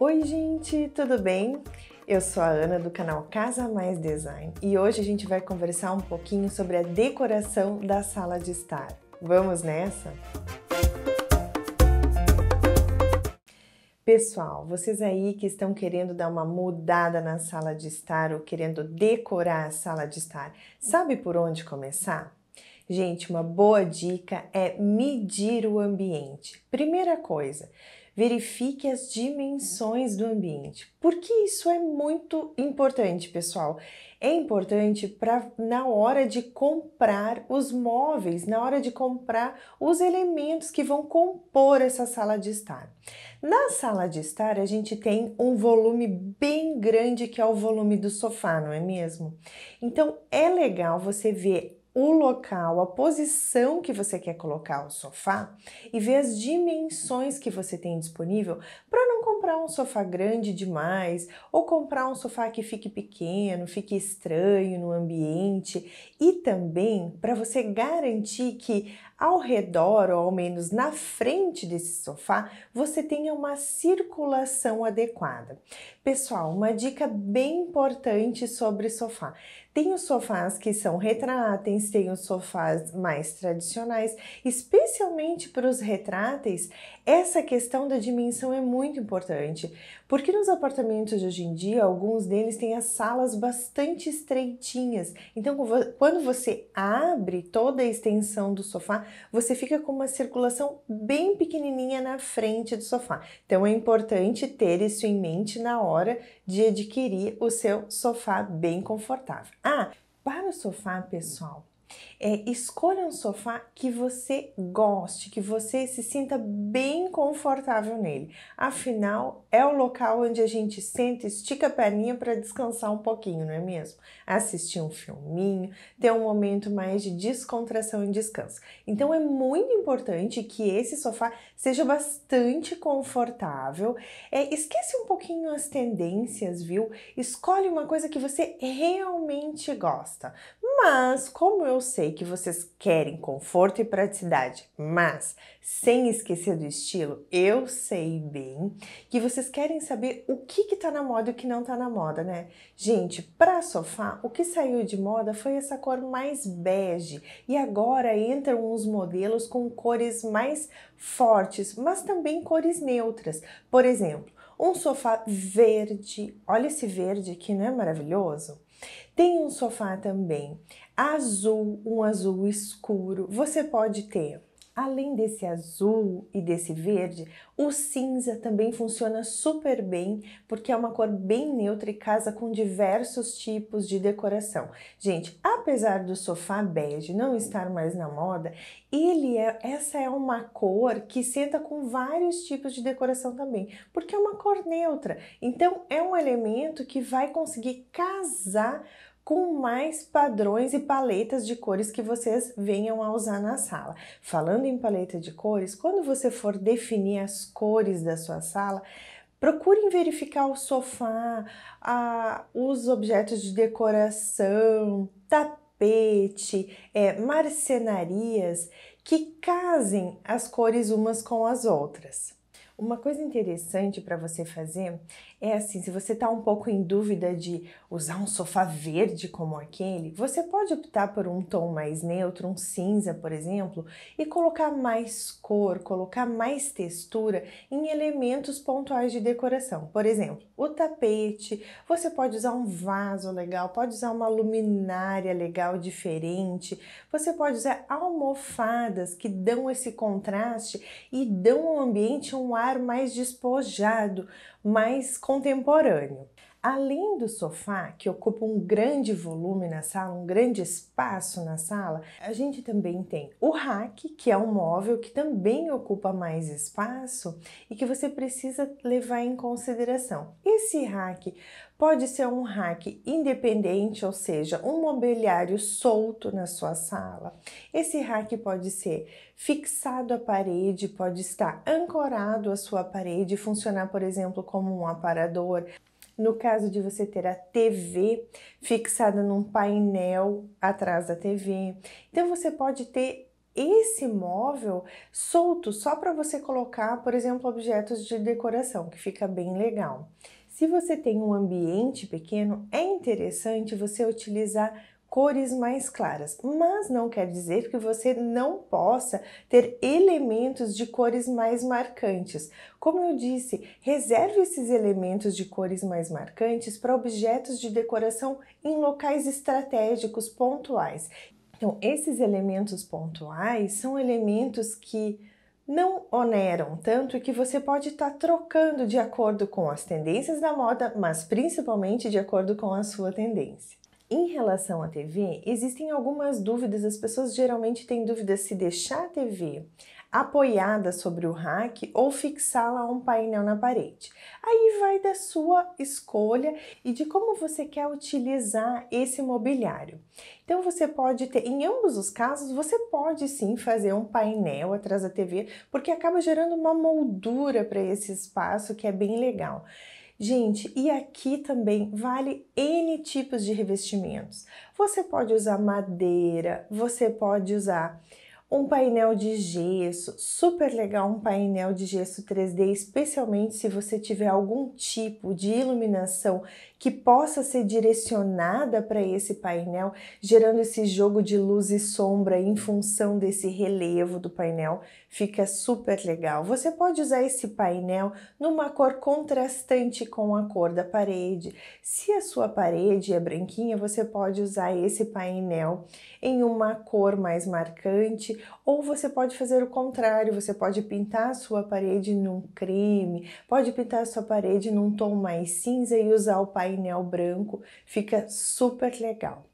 Oi, gente, tudo bem? Eu sou a Ana do canal Casa Mais Design e hoje a gente vai conversar um pouquinho sobre a decoração da sala de estar. Vamos nessa? Pessoal, vocês aí que estão querendo dar uma mudada na sala de estar ou querendo decorar a sala de estar, sabe por onde começar? Gente, uma boa dica é medir o ambiente. Primeira coisa, verifique as dimensões do ambiente. Porque isso é muito importante, pessoal. É importante para na hora de comprar os móveis, na hora de comprar os elementos que vão compor essa sala de estar. Na sala de estar, a gente tem um volume bem grande que é o volume do sofá, não é mesmo? Então é legal você ver o local, a posição que você quer colocar o sofá e ver as dimensões que você tem disponível para não comprar um sofá grande demais ou comprar um sofá que fique pequeno, fique estranho no ambiente e também para você garantir que ao redor ou ao menos na frente desse sofá você tenha uma circulação adequada. Pessoal, uma dica bem importante sobre sofá. Tem os sofás que são retráteis, tem os sofás mais tradicionais, especialmente para os retráteis, essa questão da dimensão é muito importante, porque nos apartamentos de hoje em dia, alguns deles têm as salas bastante estreitinhas. Então, quando você abre toda a extensão do sofá, você fica com uma circulação bem pequenininha na frente do sofá. Então, é importante ter isso em mente na hora de adquirir o seu sofá bem confortável. Ah, para o sofá, pessoal, é, escolha um sofá que você goste, que você se sinta bem confortável nele. Afinal, é o local onde a gente senta, estica a perninha para descansar um pouquinho, não é mesmo? Assistir um filminho, ter um momento mais de descontração e descanso. Então, é muito importante que esse sofá seja bastante confortável. É, esquece um pouquinho as tendências, viu? Escolhe uma coisa que você realmente gosta. Mas, como eu eu sei que vocês querem conforto e praticidade, mas sem esquecer do estilo, eu sei bem que vocês querem saber o que que tá na moda e o que não está na moda, né? Gente, para sofá, o que saiu de moda foi essa cor mais bege e agora entram uns modelos com cores mais fortes, mas também cores neutras. Por exemplo, um sofá verde, olha esse verde aqui, não é maravilhoso? Tem um sofá também azul, um azul escuro. Você pode ter além desse azul e desse verde, o cinza também funciona super bem, porque é uma cor bem neutra e casa com diversos tipos de decoração. Gente, apesar do sofá bege não estar mais na moda, ele é, essa é uma cor que senta com vários tipos de decoração também, porque é uma cor neutra. Então é um elemento que vai conseguir casar com mais padrões e paletas de cores que vocês venham a usar na sala. Falando em paleta de cores, quando você for definir as cores da sua sala, Procurem verificar o sofá, a, os objetos de decoração, tapete, é, marcenarias que casem as cores umas com as outras. Uma coisa interessante para você fazer é assim, se você está um pouco em dúvida de usar um sofá verde como aquele, você pode optar por um tom mais neutro, um cinza, por exemplo, e colocar mais cor, colocar mais textura em elementos pontuais de decoração. Por exemplo, o tapete, você pode usar um vaso legal, pode usar uma luminária legal diferente, você pode usar almofadas que dão esse contraste e dão ao ambiente um ar mais despojado mais contemporâneo. Além do sofá, que ocupa um grande volume na sala, um grande espaço na sala, a gente também tem o rack, que é um móvel que também ocupa mais espaço e que você precisa levar em consideração. Esse rack pode ser um rack independente, ou seja, um mobiliário solto na sua sala. Esse rack pode ser fixado à parede, pode estar ancorado à sua parede e funcionar, por exemplo, como um aparador. No caso de você ter a TV fixada num painel atrás da TV, então você pode ter esse móvel solto só para você colocar, por exemplo, objetos de decoração, que fica bem legal. Se você tem um ambiente pequeno, é interessante você utilizar cores mais claras, mas não quer dizer que você não possa ter elementos de cores mais marcantes. Como eu disse, reserve esses elementos de cores mais marcantes para objetos de decoração em locais estratégicos pontuais. Então, esses elementos pontuais são elementos que não oneram tanto que você pode estar tá trocando de acordo com as tendências da moda, mas principalmente de acordo com a sua tendência. Em relação à TV, existem algumas dúvidas. As pessoas geralmente têm dúvidas se deixar a TV apoiada sobre o rack ou fixá-la a um painel na parede. Aí vai da sua escolha e de como você quer utilizar esse mobiliário. Então você pode ter, em ambos os casos, você pode sim fazer um painel atrás da TV, porque acaba gerando uma moldura para esse espaço que é bem legal. Gente, e aqui também vale N tipos de revestimentos. Você pode usar madeira, você pode usar um painel de gesso, super legal um painel de gesso 3D, especialmente se você tiver algum tipo de iluminação que possa ser direcionada para esse painel, gerando esse jogo de luz e sombra em função desse relevo do painel, fica super legal. Você pode usar esse painel numa cor contrastante com a cor da parede. Se a sua parede é branquinha, você pode usar esse painel em uma cor mais marcante, ou você pode fazer o contrário, você pode pintar a sua parede num creme, pode pintar a sua parede num tom mais cinza e usar o painel painel branco, fica super legal.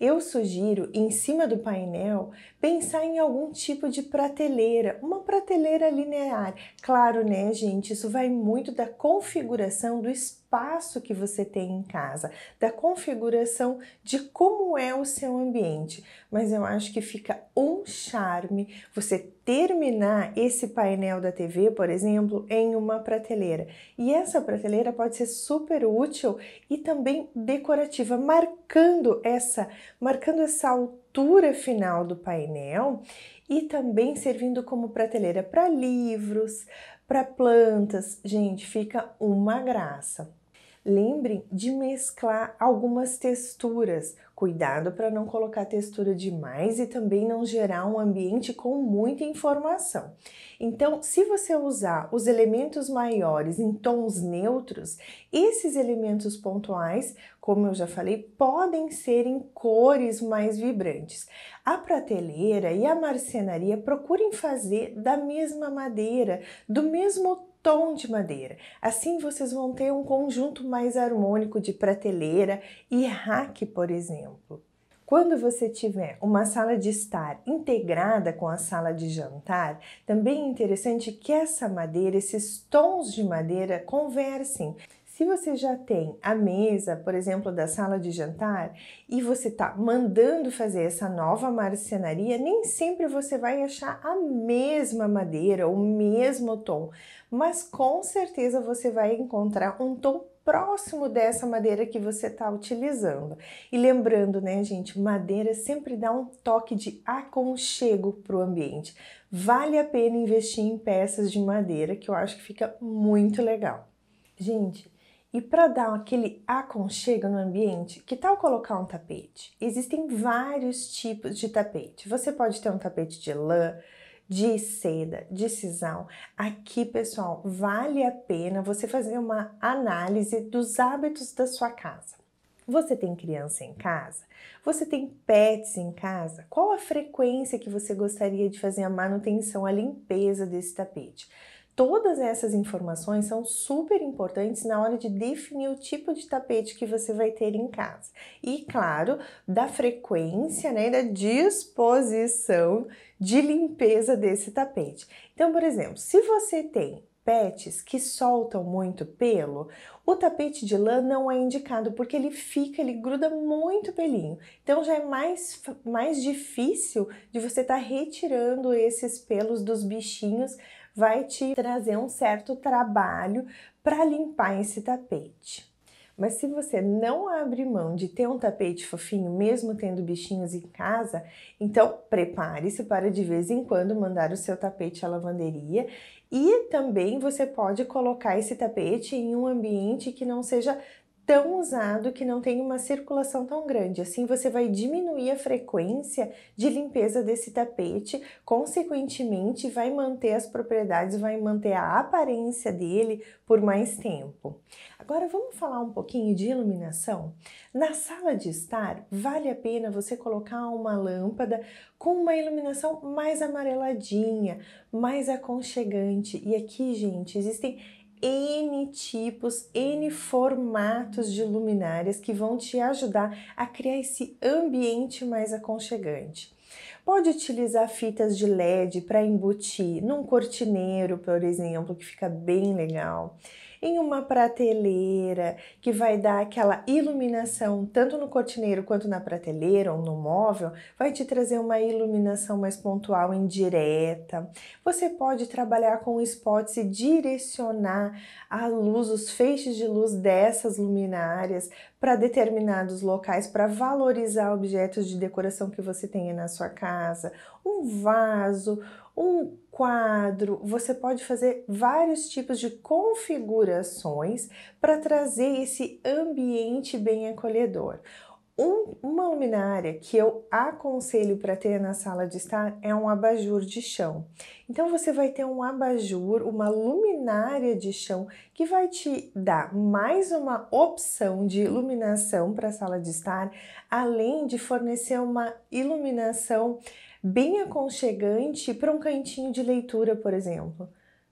Eu sugiro, em cima do painel, pensar em algum tipo de prateleira, uma prateleira linear. Claro, né, gente? Isso vai muito da configuração do espaço espaço que você tem em casa, da configuração de como é o seu ambiente. Mas eu acho que fica um charme você terminar esse painel da TV, por exemplo, em uma prateleira. E essa prateleira pode ser super útil e também decorativa, marcando essa, marcando essa altura final do painel e também servindo como prateleira para livros, para plantas. Gente, fica uma graça. Lembrem de mesclar algumas texturas. Cuidado para não colocar textura demais e também não gerar um ambiente com muita informação. Então, se você usar os elementos maiores em tons neutros, esses elementos pontuais, como eu já falei, podem ser em cores mais vibrantes. A prateleira e a marcenaria procurem fazer da mesma madeira, do mesmo tom de madeira. Assim vocês vão ter um conjunto mais harmônico de prateleira e rack, por exemplo. Quando você tiver uma sala de estar integrada com a sala de jantar, também é interessante que essa madeira, esses tons de madeira conversem. Se você já tem a mesa, por exemplo, da sala de jantar, e você está mandando fazer essa nova marcenaria, nem sempre você vai achar a mesma madeira, o mesmo tom, mas com certeza você vai encontrar um tom próximo dessa madeira que você está utilizando. E lembrando, né, gente, madeira sempre dá um toque de aconchego para o ambiente. Vale a pena investir em peças de madeira, que eu acho que fica muito legal. Gente, e para dar aquele aconchego no ambiente, que tal colocar um tapete? Existem vários tipos de tapete. Você pode ter um tapete de lã, de seda, de sisal. Aqui, pessoal, vale a pena você fazer uma análise dos hábitos da sua casa. Você tem criança em casa? Você tem pets em casa? Qual a frequência que você gostaria de fazer a manutenção, a limpeza desse tapete? Todas essas informações são super importantes na hora de definir o tipo de tapete que você vai ter em casa. E, claro, da frequência, né, da disposição de limpeza desse tapete. Então, por exemplo, se você tem pets que soltam muito pelo, o tapete de lã não é indicado porque ele fica, ele gruda muito pelinho. Então já é mais, mais difícil de você estar tá retirando esses pelos dos bichinhos vai te trazer um certo trabalho para limpar esse tapete. Mas se você não abre mão de ter um tapete fofinho, mesmo tendo bichinhos em casa, então prepare-se para de vez em quando mandar o seu tapete à lavanderia. E também você pode colocar esse tapete em um ambiente que não seja tão usado que não tem uma circulação tão grande. Assim, você vai diminuir a frequência de limpeza desse tapete, consequentemente, vai manter as propriedades, vai manter a aparência dele por mais tempo. Agora, vamos falar um pouquinho de iluminação? Na sala de estar, vale a pena você colocar uma lâmpada com uma iluminação mais amareladinha, mais aconchegante. E aqui, gente, existem N tipos, N formatos de luminárias que vão te ajudar a criar esse ambiente mais aconchegante. Pode utilizar fitas de LED para embutir num cortineiro, por exemplo, que fica bem legal em uma prateleira que vai dar aquela iluminação tanto no cortineiro quanto na prateleira ou no móvel, vai te trazer uma iluminação mais pontual indireta. Você pode trabalhar com spots e direcionar a luz, os feixes de luz dessas luminárias para determinados locais para valorizar objetos de decoração que você tenha na sua casa, um vaso, um quadro, você pode fazer vários tipos de configurações para trazer esse ambiente bem acolhedor. Um, uma luminária que eu aconselho para ter na sala de estar é um abajur de chão. Então você vai ter um abajur, uma luminária de chão que vai te dar mais uma opção de iluminação para a sala de estar, além de fornecer uma iluminação bem aconchegante para um cantinho de leitura, por exemplo.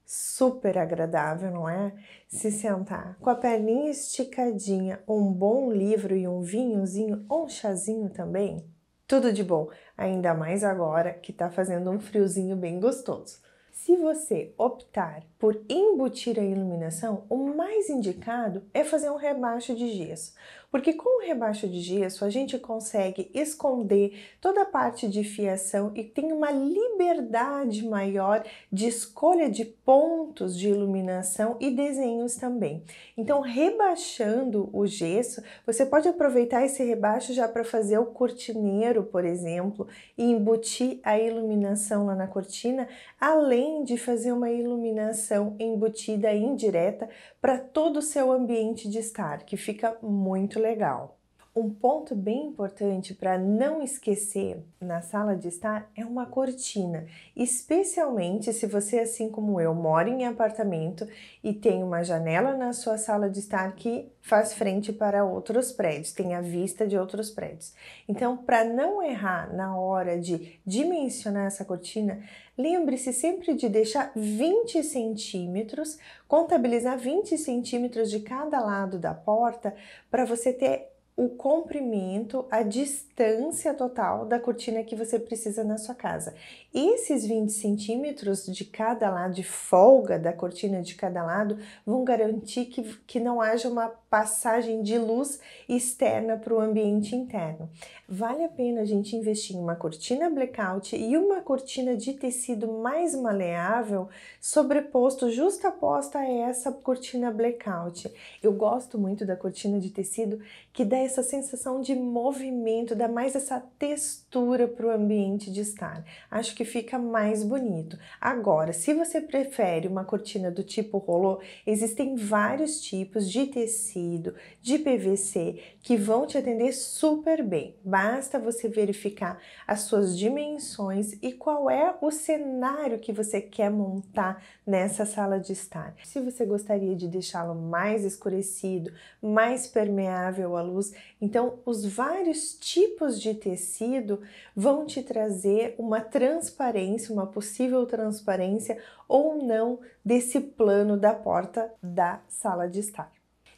Super agradável, não é? Se sentar com a perninha esticadinha, um bom livro e um vinhozinho ou um chazinho também. Tudo de bom, ainda mais agora que está fazendo um friozinho bem gostoso. Se você optar por embutir a iluminação, o mais indicado é fazer um rebaixo de gesso, porque com o rebaixo de gesso a gente consegue esconder toda a parte de fiação e tem uma liberdade maior de escolha de pontos de iluminação e desenhos também. Então, rebaixando o gesso, você pode aproveitar esse rebaixo já para fazer o cortineiro, por exemplo, e embutir a iluminação lá na cortina, além além de fazer uma iluminação embutida indireta para todo o seu ambiente de estar, que fica muito legal. Um ponto bem importante para não esquecer na sala de estar é uma cortina, especialmente se você, assim como eu, mora em apartamento e tem uma janela na sua sala de estar que faz frente para outros prédios, tem a vista de outros prédios. Então, para não errar na hora de dimensionar essa cortina, lembre-se sempre de deixar 20 centímetros, contabilizar 20 centímetros de cada lado da porta para você ter o comprimento, a distância total da cortina que você precisa na sua casa. Esses 20 centímetros de cada lado, de folga da cortina de cada lado, vão garantir que, que não haja uma passagem de luz externa para o ambiente interno. Vale a pena a gente investir em uma cortina blackout e uma cortina de tecido mais maleável sobreposto, justaposta a essa cortina blackout. Eu gosto muito da cortina de tecido que dá essa sensação de movimento, dá mais essa textura para o ambiente de estar. Acho que fica mais bonito. Agora, se você prefere uma cortina do tipo rolô, existem vários tipos de tecido tecido, de PVC, que vão te atender super bem. Basta você verificar as suas dimensões e qual é o cenário que você quer montar nessa sala de estar. Se você gostaria de deixá-lo mais escurecido, mais permeável à luz, então os vários tipos de tecido vão te trazer uma transparência, uma possível transparência ou não desse plano da porta da sala de estar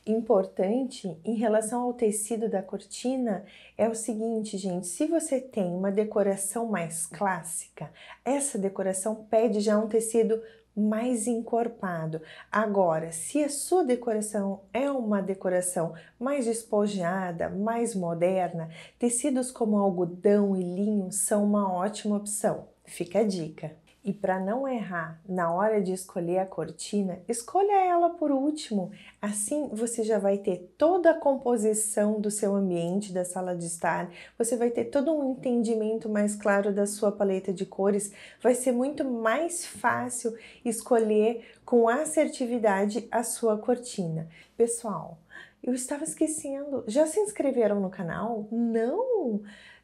importante em relação ao tecido da cortina é o seguinte, gente: se você tem uma decoração mais clássica, essa decoração pede já um tecido mais encorpado. Agora, se a sua decoração é uma decoração mais despojada, mais moderna, tecidos como algodão e linho são uma ótima opção. Fica a dica. E para não errar na hora de escolher a cortina, escolha ela por último. Assim você já vai ter toda a composição do seu ambiente, da sala de estar, você vai ter todo um entendimento mais claro da sua paleta de cores, vai ser muito mais fácil escolher com assertividade a sua cortina. Pessoal, eu estava esquecendo. Já se inscreveram no canal? Não!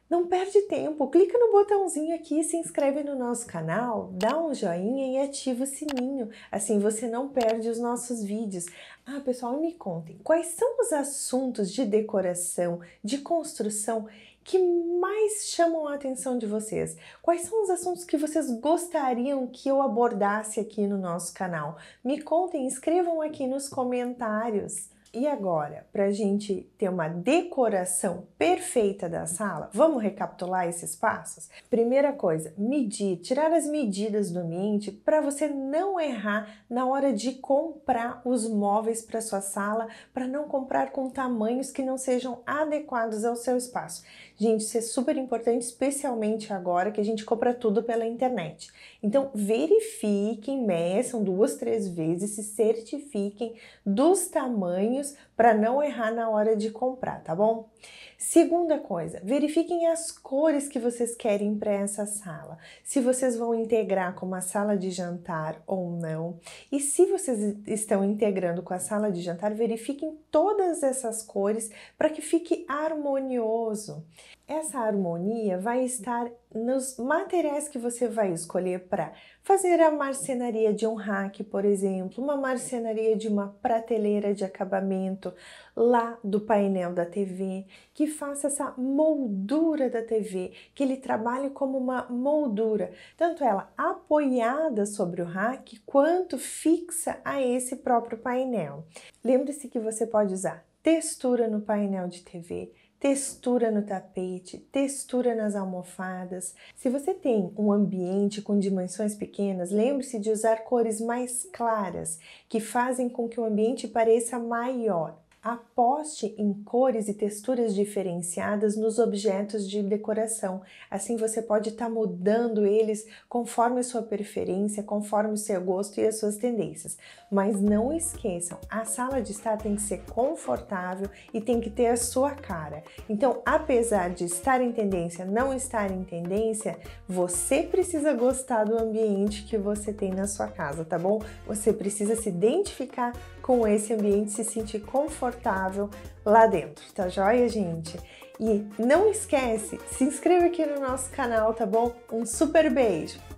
Não perde tempo, clica no botãozinho aqui, se inscreve no nosso canal, dá um joinha e ativa o sininho. Assim você não perde os nossos vídeos. Ah, pessoal, me contem, quais são os assuntos de decoração, de construção que mais chamam a atenção de vocês? Quais são os assuntos que vocês gostariam que eu abordasse aqui no nosso canal? Me contem, escrevam aqui nos comentários. E agora, para a gente ter uma decoração perfeita da sala, vamos recapitular esses passos? Primeira coisa, medir, tirar as medidas do ambiente para você não errar na hora de comprar os móveis para sua sala, para não comprar com tamanhos que não sejam adequados ao seu espaço. Gente, isso é super importante, especialmente agora que a gente compra tudo pela internet. Então, verifiquem, meçam duas, três vezes, se certifiquem dos tamanhos news para não errar na hora de comprar, tá bom? Segunda coisa, verifiquem as cores que vocês querem para essa sala. Se vocês vão integrar com uma sala de jantar ou não. E se vocês estão integrando com a sala de jantar, verifiquem todas essas cores para que fique harmonioso. Essa harmonia vai estar nos materiais que você vai escolher para fazer a marcenaria de um rack, por exemplo, uma marcenaria de uma prateleira de acabamento, foto lá do painel da TV, que faça essa moldura da TV, que ele trabalhe como uma moldura, tanto ela apoiada sobre o rack quanto fixa a esse próprio painel. Lembre-se que você pode usar textura no painel de TV, textura no tapete, textura nas almofadas. Se você tem um ambiente com dimensões pequenas, lembre-se de usar cores mais claras, que fazem com que o ambiente pareça maior. Aposte em cores e texturas diferenciadas nos objetos de decoração. Assim você pode estar tá mudando eles conforme a sua preferência, conforme o seu gosto e as suas tendências. Mas não esqueçam, a sala de estar tem que ser confortável e tem que ter a sua cara. Então, apesar de estar em tendência, não estar em tendência, você precisa gostar do ambiente que você tem na sua casa, tá bom? Você precisa se identificar com esse ambiente, se sentir confortável lá dentro, tá joia, gente? E não esquece, se inscreva aqui no nosso canal, tá bom? Um super beijo!